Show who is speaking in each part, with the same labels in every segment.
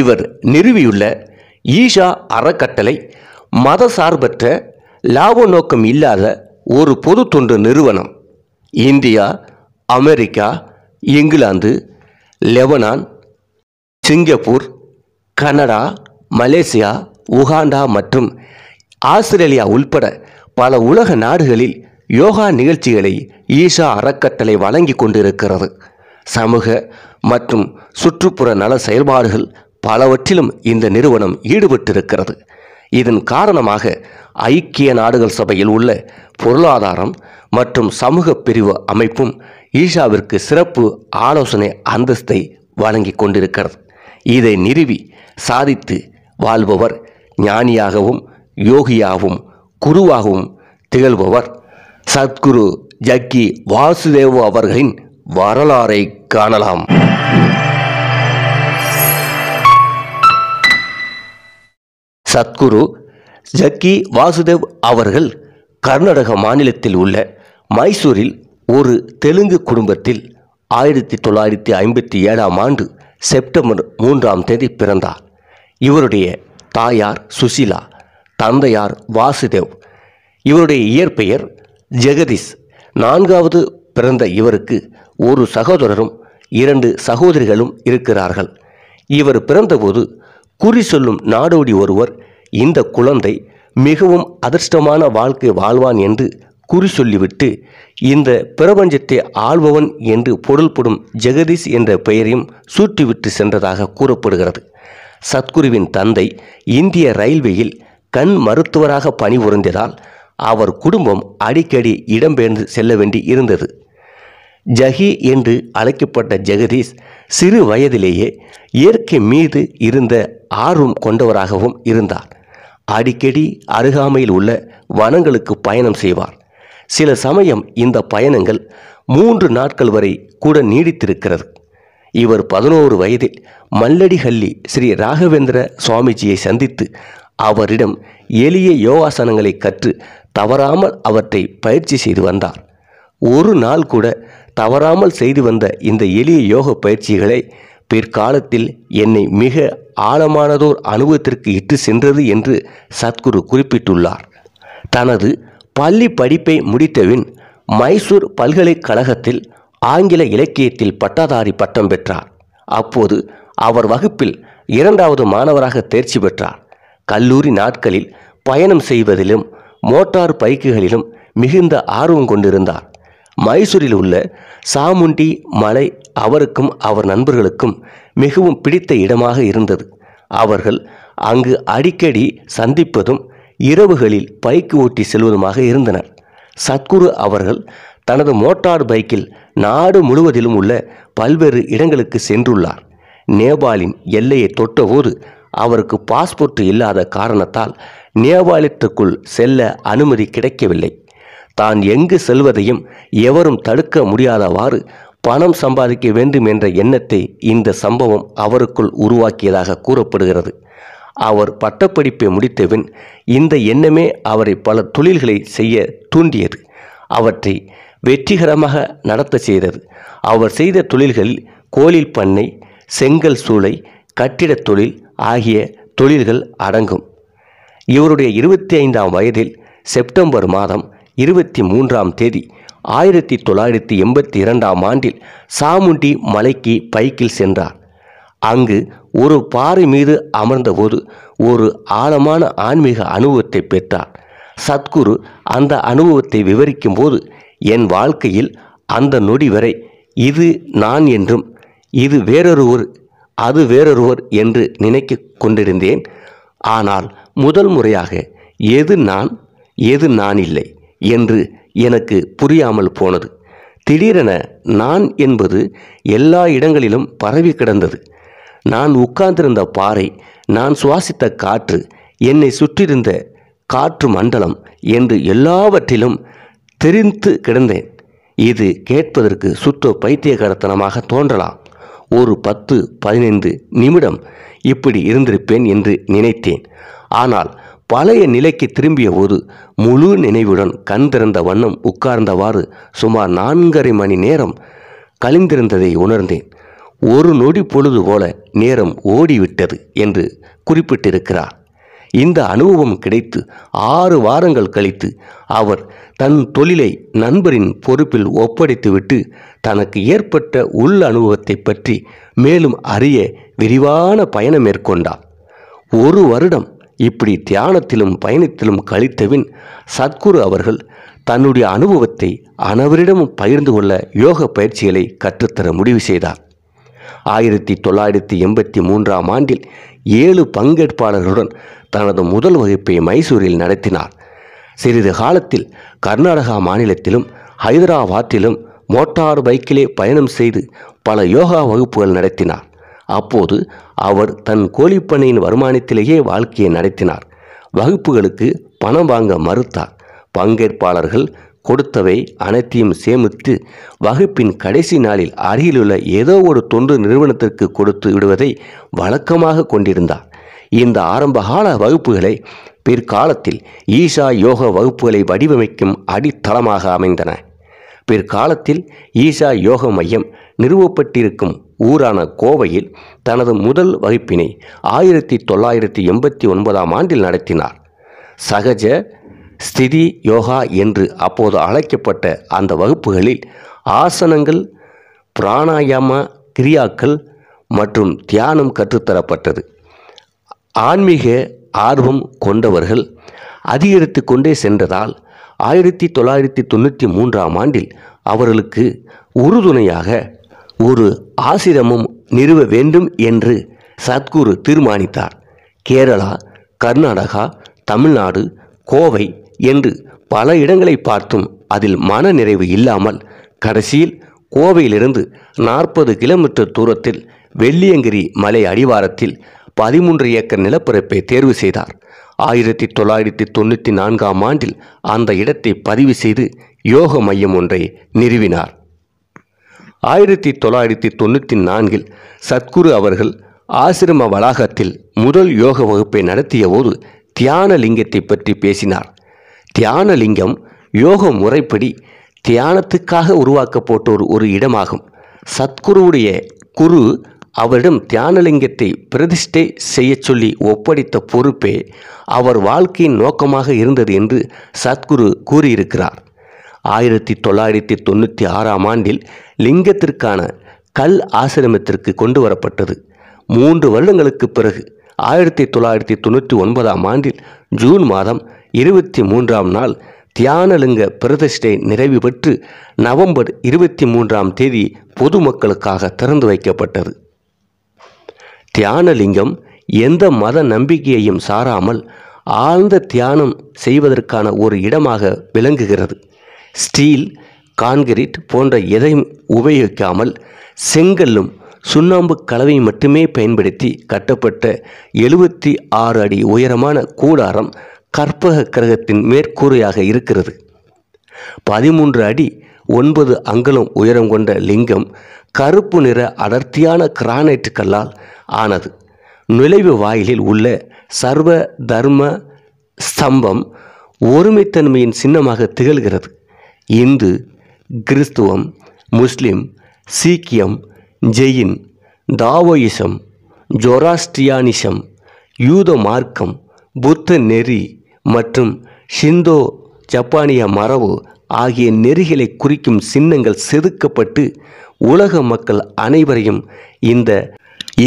Speaker 1: இவர் நிறுவியுள்ள ஈஷா அறக்கட்டளை மத சார்பற்ற லாப நோக்கம் இல்லாத ஒரு பொது தொண்டு நிறுவனம் India America England Lebanon Singapore Canada Malaysia Uganda மற்றும் ஆஸ்திரேலியா உள்பட பல உலக நாடுகளில் யோகா நிகழ்ச்சிகளை ஈஷா அறக்கட்டளை வழங்கி கொண்டிருக்கிறது சமூக மற்றும் சுற்றுப்புற நல செயல்பாடுகள் பலவற்றிலும் இந்த நிறுவனம் ஈடுபட்டிருக்கிறது இதன் காரணமாக ஐக்கிய நாடுகள் சபையில் உள்ள பொருளாதாரம் மற்றும் சமூக பிரிவு அமைப்பும் ஈஷாவிற்கு சிறப்பு ஆலோசனை அந்தஸ்தை வழங்கி கொண்டிருக்கிறது இதை நிறுவி சாதித்து வாழ்பவர் ஞானியாகவும் யோகியாகவும் குருவாகவும் திகழ்பவர் சத்குரு ஜக்கி வாசுதேவ் அவர்களின் வரலாறை காணலாம் சத்குரு ஜக்கி வாசுதேவ் அவர்கள் கர்நாடக மாநிலத்தில் உள்ள மைசூரில் ஒரு தெலுங்கு குடும்பத்தில் ஆயிரத்தி தொள்ளாயிரத்தி ஐம்பத்தி ஏழாம் ஆண்டு செப்டம்பர் மூன்றாம் தேதி பிறந்தார் இவருடைய தாயார் சுசிலா தந்தையார் வாசுதேவ் இவருடைய இயற்பெயர் ஜெகதீஷ் நான்காவது பிறந்த இவருக்கு ஒரு சகோதரரும் இரண்டு சகோதரிகளும் இருக்கிறார்கள் இவர் பிறந்தபோது குறி சொல்லும் நாடோடி ஒருவர் இந்த குழந்தை மிகவும் அதிர்ஷ்டமான வாழ்க்கை வாழ்வான் என்று குறி சொல்லிவிட்டு இந்த பிரபஞ்சத்தை ஆள்பவன் என்று பொருள்படும் ஜெகதீஷ் என்ற பெயரையும் சூட்டிவிட்டு சென்றதாக கூறப்படுகிறது சத்குருவின் தந்தை இந்திய ரயில்வேயில் கண் மருத்துவராக பணிபுரிந்ததால் அவர் குடும்பம் அடிக்கடி இடம்பெயர்ந்து செல்ல வேண்டி இருந்தது ஜஹி என்று அழைக்கப்பட்ட ஜெகதீஷ் சிறு வயதிலேயே இயற்கை மீது இருந்த ஆர்வம் கொண்டவராகவும் இருந்தார் அடிக்கடி அருகாமையில் உள்ள வனங்களுக்கு பயணம் செய்வார் சில சமயம் இந்த பயணங்கள் மூன்று நாட்கள் வரை கூட நீடித்திருக்கிறது இவர் பதினோரு வயதில் மல்லடிஹள்ளி ஸ்ரீ ராகவேந்திர சுவாமிஜியை சந்தித்து அவரிடம் எளிய யோகாசனங்களை கற்று தவறாமல் அவற்றை பயிற்சி செய்து வந்தார் ஒரு நாள் கூட தவறாமல் செய்து வந்த இந்த எளிய யோக பயிற்சிகளை பிற்காலத்தில் என்னை மிக ஆழமானதோர் அனுபவத்திற்கு இட்டு சென்றது என்று சத்குரு குறிப்பிட்டுள்ளார் தனது பள்ளி படிப்பை முடித்தபின் மைசூர் பல்கலைக்கழகத்தில் ஆங்கில இலக்கியத்தில் பட்டதாரி பட்டம் பெற்றார் அப்போது அவர் வகுப்பில் இரண்டாவது மாணவராக தேர்ச்சி பெற்றார் கல்லூரி நாட்களில் பயணம் செய்வதிலும் மோட்டார் பைக்குகளிலும் மிகுந்த ஆர்வம் கொண்டிருந்தார் மைசூரில் உள்ள சாமுண்டி மலை அவருக்கும் அவர் நண்பர்களுக்கும் மிகவும் பிடித்த இடமாக இருந்தது அவர்கள் அங்கு அடிக்கடி சந்திப்பதும் இரவுகளில் பைக்கு ஓட்டி செல்வதுமாக இருந்தனர் சத்குரு அவர்கள் தனது மோட்டார் பைக்கில் நாடு முழுவதிலும் உள்ள பல்வேறு இடங்களுக்கு சென்றுள்ளார் நேபாளின் எல்லையை தொட்டபோது அவருக்கு பாஸ்போர்ட் இல்லாத காரணத்தால் நேபாளத்திற்குள் செல்ல அனுமதி கிடைக்கவில்லை தான் எங்கு செல்வதையும் எவரும் தடுக்க முடியாதவாறு பணம் சம்பாதிக்க வேண்டும் என்ற எண்ணத்தை இந்த சம்பவம் அவருக்குள் உருவாக்கியதாக கூறப்படுகிறது அவர் பட்டப்படிப்பை முடித்தவின் இந்த எண்ணமே அவரை பல தொழில்களை செய்ய தூண்டியது அவற்றை வெற்றிகரமாக நடத்த செய்தது அவர் செய்த தொழில்களில் கோழில் பண்ணை செங்கல் சூளை கட்டிடத் தொழில் ஆகிய தொழில்கள் அடங்கும் இவருடைய இருபத்தி ஐந்தாம் வயதில் செப்டம்பர் மாதம் இருபத்தி மூன்றாம் தேதி ஆயிரத்தி தொள்ளாயிரத்தி எண்பத்தி இரண்டாம் ஆண்டில் சாமுண்டி மலைக்கு பைக்கில் சென்றார் அங்கு ஒரு பாறை மீது அமர்ந்தபோது ஒரு ஆழமான ஆன்மீக அனுபவத்தை பெற்றார் சத்குரு அந்த அனுபவத்தை விவரிக்கும்போது என் வாழ்க்கையில் அந்த நொடி வரை இது நான் என்றும் இது வேறொருவர் அது வேறொருவர் என்று நினைக்க கொண்டிருந்தேன் ஆனால் முதல் முறையாக எது நான் எது நான் இல்லை என்று எனக்கு புரியாமல் போனது திடீரென நான் என்பது எல்லா இடங்களிலும் பரவி கிடந்தது நான் உட்கார்ந்திருந்த பாறை நான் சுவாசித்த காற்று என்னை சுற்றியிருந்த காற்று மண்டலம் என்று எல்லாவற்றிலும் தெரிந்து கிடந்தேன் இது கேட்பதற்கு சுற்று பைத்தியகரத்தனமாக தோன்றலாம் ஒரு பத்து பதினைந்து நிமிடம் இப்படி இருந்திருப்பேன் என்று நினைத்தேன் ஆனால் பழைய நிலைக்கு திரும்பிய போது முழு நினைவுடன் கண் திறந்த வண்ணம் உட்கார்ந்தவாறு சுமார் நான்கரை மணி நேரம் கழிந்திருந்ததை உணர்ந்தேன் ஒரு நொடி பொழுது போல நேரம் ஓடிவிட்டது என்று குறிப்பிட்டிருக்கிறார் இந்த அனுபவம் கிடைத்து ஆறு வாரங்கள் கழித்து அவர் தன் தொழிலை நண்பரின் பொறுப்பில் ஒப்படைத்துவிட்டு தனக்கு ஏற்பட்ட உள் அனுபவத்தை பற்றி மேலும் அறிய விரிவான பயணம் மேற்கொண்டார் ஒரு வருடம் இப்படி தியானத்திலும் பயணத்திலும் கழித்தவின் சத்குரு அவர்கள் தன்னுடைய அனுபவத்தை அனைவரிடமும் பகிர்ந்து கொள்ள யோக பயிற்சிகளை கற்றுத்தர முடிவு செய்தார் ஆயிரத்தி தொள்ளாயிரத்தி எண்பத்தி மூன்றாம் ஆண்டில் ஏழு பங்கேற்பாளர்களுடன் தனது முதல் வகுப்பை மைசூரில் நடத்தினார் சிறிது காலத்தில் கர்நாடகா மாநிலத்திலும் ஹைதராபாத்திலும் மோட்டார் பைக்கிலே பயணம் செய்து பல யோகா வகுப்புகள் நடத்தினார் அப்போது அவர் தன் கோழிப்பண்ணையின் வருமானத்திலேயே வாழ்க்கையை நடத்தினார் வகுப்புகளுக்கு பணம் வாங்க மறுத்தார் பங்கேற்பாளர்கள் கொடுத்தவை அனைத்தையும் சேமித்து வகுப்பின் கடைசி நாளில் அருகிலுள்ள ஏதோ ஒரு தொண்டு நிறுவனத்திற்கு கொடுத்து விடுவதை வழக்கமாக கொண்டிருந்தார் இந்த ஆரம்பகால வகுப்புகளை பிற்காலத்தில் ஈஷா யோக வகுப்புகளை வடிவமைக்கும் அடித்தளமாக அமைந்தன பிற்காலத்தில் ஈஷா யோக மையம் நிறுவப்பட்டிருக்கும் ஊரான கோவையில் தனது முதல் வகுப்பினை ஆயிரத்தி தொள்ளாயிரத்தி எண்பத்தி ஒன்பதாம் ஆண்டில் நடத்தினார் சகஜ ஸ்திதி யோகா என்று அப்போது அழைக்கப்பட்ட அந்த வகுப்புகளில் ஆசனங்கள் பிராணாயாம கிரியாக்கள் மற்றும் தியானம் கற்றுத்தரப்பட்டது ஆன்மீக ஆர்வம் கொண்டவர்கள் அதிகரித்து கொண்டே சென்றதால் ஆயிரத்தி தொள்ளாயிரத்தி தொண்ணூற்றி மூன்றாம் ஆண்டில் அவர்களுக்கு உறுதுணையாக ஒரு ஆசிரமம் நிறுவ வேண்டும் என்று சத்குரு தீர்மானித்தார் கேரளா கர்நாடகா தமிழ்நாடு கோவை என்று பல இடங்களை பார்த்தும் அதில் மன நிறைவு இல்லாமல் கடைசியில் கோவையிலிருந்து நாற்பது கிலோமீட்டர் தூரத்தில் வெள்ளியங்கிரி மலை அடிவாரத்தில் பதிமூன்று ஏக்கர் நிலப்பரப்பை தேர்வு செய்தார் ஆயிரத்தி தொள்ளாயிரத்தி தொண்ணூற்றி நான்காம் ஆண்டில் அந்த இடத்தை பதிவு செய்து யோக மையம் ஒன்றை நிறுவினார் ஆயிரத்தி தொள்ளாயிரத்தி தொண்ணூற்றி நான்கில் சத்குரு அவர்கள் ஆசிரம வளாகத்தில் முதல் யோக வகுப்பை நடத்திய போது தியான லிங்கத்தை பற்றி பேசினார் தியான லிங்கம் யோக முறைப்படி தியானத்துக்காக உருவாக்கப்பட்ட ஒரு ஒரு இடமாகும் சத்குருவுடைய குரு அவரிடம் தியானலிங்கத்தை பிரதிஷ்டை செய்ய சொல்லி ஒப்படைத்த பொறுப்பே அவர் வாழ்க்கையின் நோக்கமாக இருந்தது என்று சத்குரு கூறியிருக்கிறார் ஆயிரத்தி தொள்ளாயிரத்தி தொண்ணூற்றி ஆறாம் ஆண்டில் லிங்கத்திற்கான கல் ஆசிரமத்திற்கு கொண்டு வரப்பட்டது மூன்று வருடங்களுக்கு பிறகு ஆயிரத்தி தொள்ளாயிரத்தி தொண்ணூற்றி ஒன்பதாம் ஆண்டில் ஜூன் மாதம் இருபத்தி மூன்றாம் நாள் தியானலிங்க பிரதிஷ்டை நிறைவு பெற்று நவம்பர் இருபத்தி மூன்றாம் தேதி பொதுமக்களுக்காக திறந்து வைக்கப்பட்டது தியானலிங்கம் எந்த மத நம்பிக்கையையும் சாராமல் ஆழ்ந்த தியானம் செய்வதற்கான ஒரு இடமாக விளங்குகிறது ஸ்டீல் கான்கிரீட் போன்ற எதையும் உபயோகிக்காமல் செங்கல்லும் சுண்ணாம்பு கலவையும் மட்டுமே பயன்படுத்தி கட்டப்பட்ட எழுபத்தி ஆறு அடி உயரமான கூடாரம் கற்பக கிரகத்தின் மேற்கூரையாக இருக்கிறது பதிமூன்று அடி ஒன்பது அங்கலம் உயரம் கொண்ட லிங்கம் கருப்பு நிற அடர்த்தியான கிரானைட் கல்லால் ஆனது நுழைவு வாயிலில் உள்ள சர்வ தர்ம ஸ்தம்பம் ஒருமைத்தன்மையின் சின்னமாக திகழ்கிறது இந்து கிறிஸ்துவம் முஸ்லிம் சீக்கியம் ஜெயின் தாவோயிசம் ஜொராஸ்டியானிசம் யூத மார்க்கம் புத்த நெறி மற்றும் ஷிந்தோ ஜப்பானிய மரபு ஆகிய நெறிகளை குறிக்கும் சின்னங்கள் செதுக்கப்பட்டு உலக மக்கள் அனைவரையும் இந்த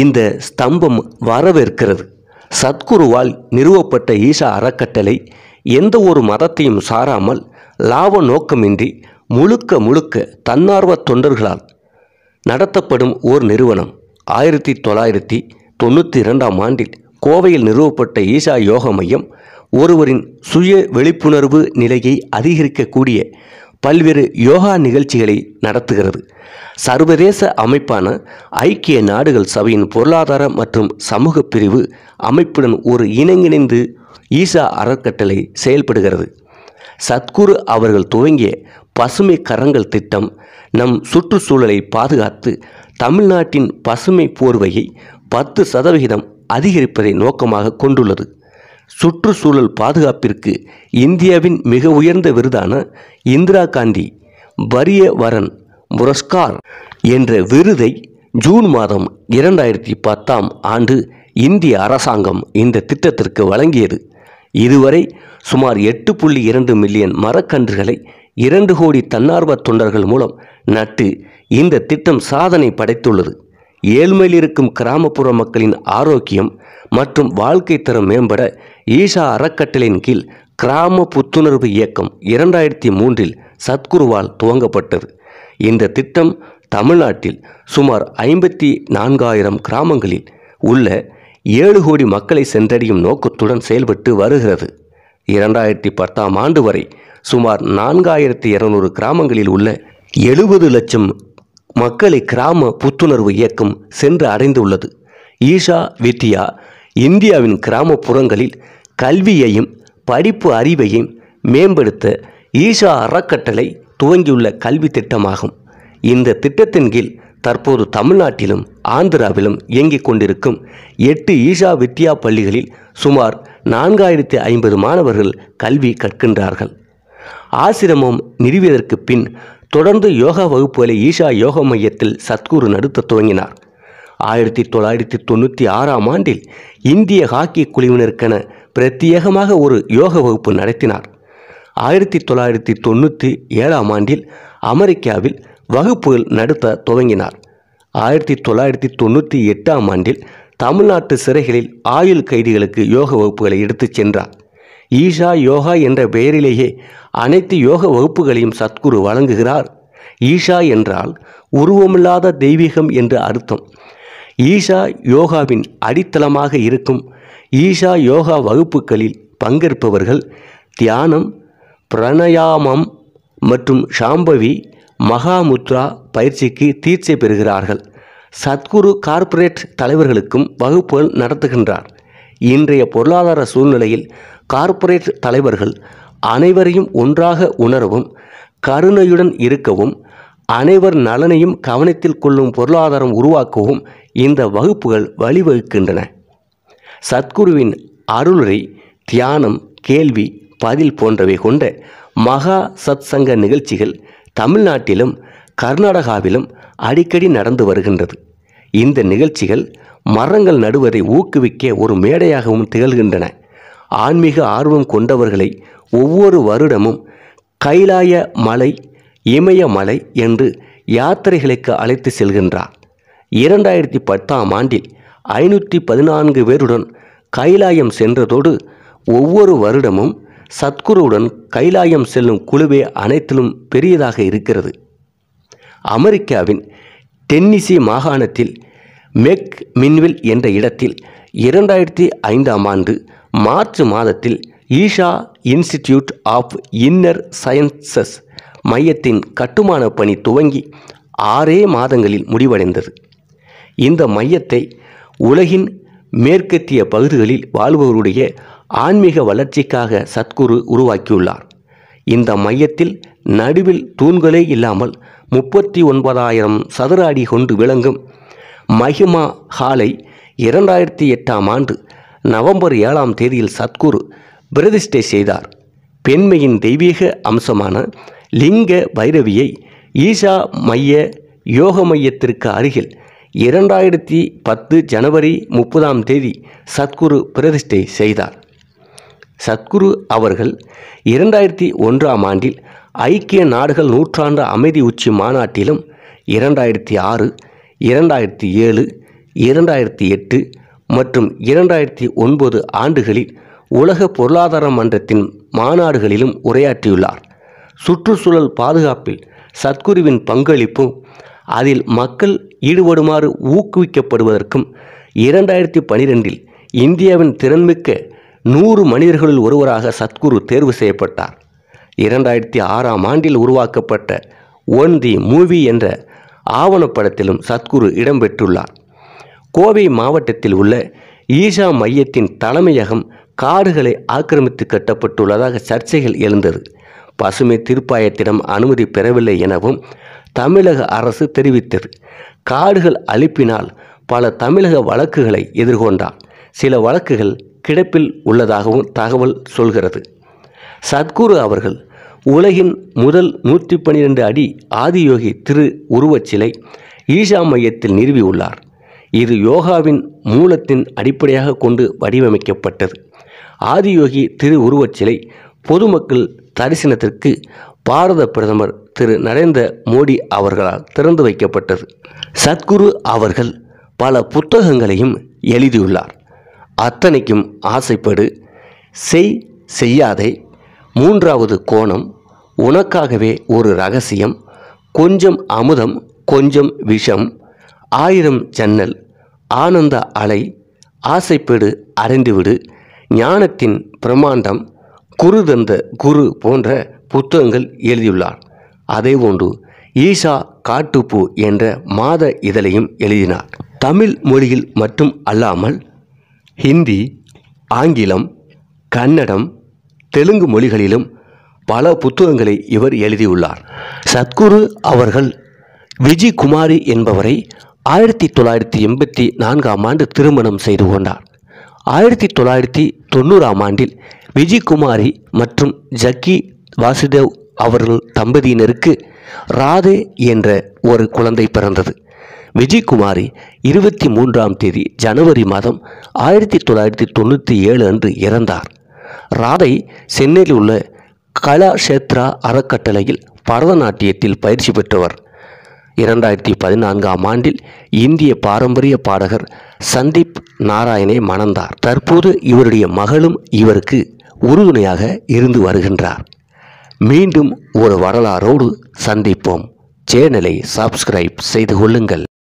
Speaker 1: இந்த ஸ்தம்பம் வரவேற்கிறது சத்குருவால் நிறுவப்பட்ட ஈசா அறக்கட்டளை எந்த ஒரு மதத்தையும் சாராமல் லாப நோக்கமின்றி முழுக்க முழுக்க தன்னார்வ தொண்டர்களால் நடத்தப்படும் ஓர் நிறுவனம் ஆயிரத்தி தொள்ளாயிரத்தி தொண்ணூற்றி இரண்டாம் ஆண்டில் கோவையில் நிறுவப்பட்ட ஈஷா யோக மையம் ஒருவரின் சுய விழிப்புணர்வு நிலையை அதிகரிக்கக்கூடிய பல்வேறு யோகா நிகழ்ச்சிகளை நடத்துகிறது சர்வதேச அமைப்பான ஐக்கிய நாடுகள் சபையின் பொருளாதார மற்றும் சமூக பிரிவு அமைப்புடன் ஒரு இணங்கிணைந்து ஈசா அறக்கட்டளை செயல்படுகிறது சத்குரு அவர்கள் துவங்கிய பசுமை கரங்கள் திட்டம் நம் சுற்றுச்சூழலை பாதுகாத்து தமிழ்நாட்டின் பசுமை போர்வையை பத்து சதவிகிதம் அதிகரிப்பதை நோக்கமாக கொண்டுள்ளது சுற்றுச்சூழல் பாதுகாப்பிற்கு இந்தியாவின் மிக உயர்ந்த விருதான இந்திரா காந்தி வரிய வரன் புரஸ்கார் என்ற விருதை ஜூன் மாதம் இரண்டாயிரத்தி பத்தாம் ஆண்டு இந்திய அரசாங்கம் இந்த திட்டத்திற்கு வழங்கியது இதுவரை சுமார் எட்டு புள்ளி இரண்டு மில்லியன் மரக்கன்றுகளை இரண்டு கோடி தன்னார்வ தொண்டர்கள் மூலம் நட்டு இந்த திட்டம் சாதனை படைத்துள்ளது ஏழ்மையில் இருக்கும் கிராமப்புற மக்களின் ஆரோக்கியம் மற்றும் வாழ்க்கை தரம் மேம்பட ஈஷா அறக்கட்டளையின் கீழ் கிராம புத்துணர்வு இயக்கம் இரண்டாயிரத்தி மூன்றில் சத்குருவால் துவங்கப்பட்டது இந்த திட்டம் தமிழ்நாட்டில் சுமார் ஐம்பத்தி நான்காயிரம் கிராமங்களில் உள்ள ஏழு கோடி மக்களை சென்றடையும் நோக்கத்துடன் செயல்பட்டு வருகிறது இரண்டாயிரத்தி பத்தாம் ஆண்டு வரை சுமார் நான்காயிரத்தி இருநூறு கிராமங்களில் உள்ள எழுபது லட்சம் மக்களை கிராம புத்துணர்வு இயக்கம் சென்று அடைந்துள்ளது ஈஷா வித்யா இந்தியாவின் கிராமப்புறங்களில் கல்வியையும் படிப்பு அறிவையும் மேம்படுத்த ஈஷா அறக்கட்டளை துவங்கியுள்ள கல்வி திட்டமாகும் இந்த திட்டத்தின் கீழ் தற்போது தமிழ்நாட்டிலும் ஆந்திராவிலும் இயங்கிக் கொண்டிருக்கும் எட்டு ஈஷா வித்யா பள்ளிகளில் சுமார் நான்காயிரத்தி ஐம்பது மாணவர்கள் கல்வி கற்கின்றார்கள் ஆசிரமம் நிறுவியதற்கு பின் தொடர்ந்து யோகா வகுப்புகளை ஈஷா யோக மையத்தில் சத்குரு நடத்த துவங்கினார் ஆயிரத்தி தொள்ளாயிரத்தி தொண்ணூற்றி ஆறாம் ஆண்டில் இந்திய ஹாக்கி குழுவினருக்கென பிரத்யேகமாக ஒரு யோக வகுப்பு நடத்தினார் ஆயிரத்தி தொள்ளாயிரத்தி தொண்ணூற்றி ஏழாம் ஆண்டில் அமெரிக்காவில் வகுப்புகள் நடத்த துவங்கினார் ஆயிரத்தி தொள்ளாயிரத்தி தொண்ணூற்றி எட்டாம் ஆண்டில் தமிழ்நாட்டு சிறைகளில் ஆயுள் கைதிகளுக்கு யோக வகுப்புகளை எடுத்துச் சென்றார் ஈஷா யோகா என்ற பெயரிலேயே அனைத்து யோக வகுப்புகளையும் சத்குரு வழங்குகிறார் ஈஷா என்றால் உருவமில்லாத தெய்வீகம் என்று அர்த்தம் ஈஷா யோகாவின் அடித்தளமாக இருக்கும் ஈஷா யோகா வகுப்புகளில் பங்கேற்பவர்கள் தியானம் பிரணயாமம் மற்றும் ஷாம்பவி மகாமுத்ரா பயிற்சிக்கு தீர்ச்சை பெறுகிறார்கள் சத்குரு கார்ப்பரேட் தலைவர்களுக்கும் வகுப்புகள் நடத்துகின்றார் இன்றைய பொருளாதார சூழ்நிலையில் கார்ப்பரேட் தலைவர்கள் அனைவரையும் ஒன்றாக உணரவும் கருணையுடன் இருக்கவும் அனைவர் நலனையும் கவனத்தில் கொள்ளும் பொருளாதாரம் உருவாக்கவும் இந்த வகுப்புகள் வழிவகுக்கின்றன சத்குருவின் அருளுரை தியானம் கேள்வி பதில் போன்றவை கொண்ட மகா சத் சங்க நிகழ்ச்சிகள் தமிழ்நாட்டிலும் கர்நாடகாவிலும் அடிக்கடி நடந்து வருகின்றது இந்த நிகழ்ச்சிகள் மரங்கள் நடுவதை ஊக்குவிக்க ஒரு மேடையாகவும் திகழ்கின்றன ஆன்மீக ஆர்வம் கொண்டவர்களை ஒவ்வொரு வருடமும் கைலாய மலை இமயமலை என்று யாத்திரைகளுக்கு அழைத்து செல்கின்றார் இரண்டாயிரத்தி பத்தாம் ஆண்டில் ஐநூற்றி பதினான்கு பேருடன் கைலாயம் சென்றதோடு ஒவ்வொரு வருடமும் சத்குருவுடன் கைலாயம் செல்லும் குழுவே அனைத்திலும் பெரியதாக இருக்கிறது அமெரிக்காவின் டென்னிசி மாகாணத்தில் மெக் மின்வில் என்ற இடத்தில் இரண்டாயிரத்தி ஐந்தாம் ஆண்டு மார்ச் மாதத்தில் Isha Institute of Inner Sciences மையத்தின் கட்டுமான பணி துவங்கி ஆறே மாதங்களில் முடிவடைந்தது இந்த மையத்தை உலகின் மேற்கத்திய பகுதிகளில் வாழ்பவருடைய ஆன்மீக வளர்ச்சிக்காக சத்குரு உருவாக்கியுள்ளார் இந்த மையத்தில் நடுவில் தூண்களே இல்லாமல் முப்பத்தி ஒன்பதாயிரம் சதுர அடி கொண்டு விளங்கும் மஹிமா ஹாலை இரண்டாயிரத்தி எட்டாம் ஆண்டு நவம்பர் ஏழாம் தேதியில் சத்குரு பிரதிஷ்டை செய்தார் பெண்மையின் தெய்வீக அம்சமான லிங்க பைரவியை ஈஷா மைய யோக மையத்திற்கு அருகில் இரண்டாயிரத்தி பத்து ஜனவரி முப்பதாம் தேதி சத்குரு பிரதிஷ்டை செய்தார் சத்குரு அவர்கள் இரண்டாயிரத்தி ஒன்றாம் ஆண்டில் ஐக்கிய நாடுகள் நூற்றாண்டு அமைதி உச்சி மாநாட்டிலும் இரண்டாயிரத்தி ஆறு இரண்டாயிரத்தி ஏழு இரண்டாயிரத்தி எட்டு மற்றும் இரண்டாயிரத்தி ஒன்பது ஆண்டுகளில் உலக பொருளாதார மன்றத்தின் மாநாடுகளிலும் உரையாற்றியுள்ளார் சுற்றுச்சூழல் பாதுகாப்பில் சத்குருவின் பங்களிப்பும் அதில் மக்கள் ஈடுபடுமாறு ஊக்குவிக்கப்படுவதற்கும் இரண்டாயிரத்தி பனிரெண்டில் இந்தியாவின் திறன்மிக்க நூறு மனிதர்களில் ஒருவராக சத்குரு தேர்வு செய்யப்பட்டார் இரண்டாயிரத்தி ஆறாம் ஆண்டில் உருவாக்கப்பட்ட ஒன் தி மூவி என்ற ஆவணப்படத்திலும் சத்குரு இடம்பெற்றுள்ளார் கோவை மாவட்டத்தில் உள்ள ஈஷா மையத்தின் தலைமையகம் காடுகளை ஆக்கிரமித்து கட்டப்பட்டுள்ளதாக சர்ச்சைகள் எழுந்தது பசுமை தீர்ப்பாயத்திடம் அனுமதி பெறவில்லை எனவும் தமிழக அரசு தெரிவித்தது காடுகள் அழிப்பினால் பல தமிழக வழக்குகளை எதிர்கொண்டார் சில வழக்குகள் கிடப்பில் உள்ளதாகவும் தகவல் சொல்கிறது சத்குரு அவர்கள் உலகின் முதல் நூற்றி பன்னிரெண்டு அடி ஆதியோகி திரு உருவச்சிலை ஈஷா மையத்தில் நிறுவியுள்ளார் இது யோகாவின் மூலத்தின் அடிப்படையாக கொண்டு வடிவமைக்கப்பட்டது ஆதியோகி திரு உருவச்சிலை பொதுமக்கள் தரிசனத்திற்கு பாரத பிரதமர் திரு நரேந்திர மோடி அவர்களால் திறந்து வைக்கப்பட்டது சத்குரு அவர்கள் பல புத்தகங்களையும் எழுதியுள்ளார் அத்தனைக்கும் ஆசைப்படு செய் செய்யாதே மூன்றாவது கோணம் உனக்காகவே ஒரு ரகசியம் கொஞ்சம் அமுதம் கொஞ்சம் விஷம் ஆயிரம் ஜன்னல் ஆனந்த அலை ஆசைப்பெடு அறிந்துவிடு ஞானத்தின் பிரமாண்டம் குரு தந்த குரு போன்ற புத்தகங்கள் எழுதியுள்ளார் அதே போன்று ஈஷா காட்டுப்பூ என்ற மாத இதழையும் எழுதினார் தமிழ் மொழியில் மட்டும் அல்லாமல் ஹிந்தி ஆங்கிலம் கன்னடம் தெலுங்கு மொழிகளிலும் பல புத்தகங்களை இவர் எழுதியுள்ளார் சத்குரு அவர்கள் விஜி குமாரி என்பவரை ஆயிரத்தி தொள்ளாயிரத்தி எண்பத்தி நான்காம் ஆண்டு திருமணம் செய்து கொண்டார் ஆயிரத்தி தொள்ளாயிரத்தி தொண்ணூறாம் ஆண்டில் விஜயகுமாரி மற்றும் ஜக்கி வாசுதேவ் அவர்கள் தம்பதியினருக்கு ராதே என்ற ஒரு குழந்தை பிறந்தது விஜயகுமாரி இருபத்தி மூன்றாம் தேதி ஜனவரி மாதம் ஆயிரத்தி தொள்ளாயிரத்தி தொண்ணூற்றி ஏழு அன்று இறந்தார் ராதை சென்னையில் உள்ள கலாஷேத்ரா அறக்கட்டளையில் பரதநாட்டியத்தில் பயிற்சி பெற்றவர் இரண்டாயிரத்தி பதினான்காம் ஆண்டில் இந்திய பாரம்பரிய பாடகர் சந்தீப் நாராயணை மணந்தார் தற்போது இவருடைய மகளும் இவருக்கு உறுதுணையாக இருந்து வருகின்றார் மீண்டும் ஒரு வரலாறோடு சந்திப்போம் சேனலை சப்ஸ்கிரைப் செய்து கொள்ளுங்கள்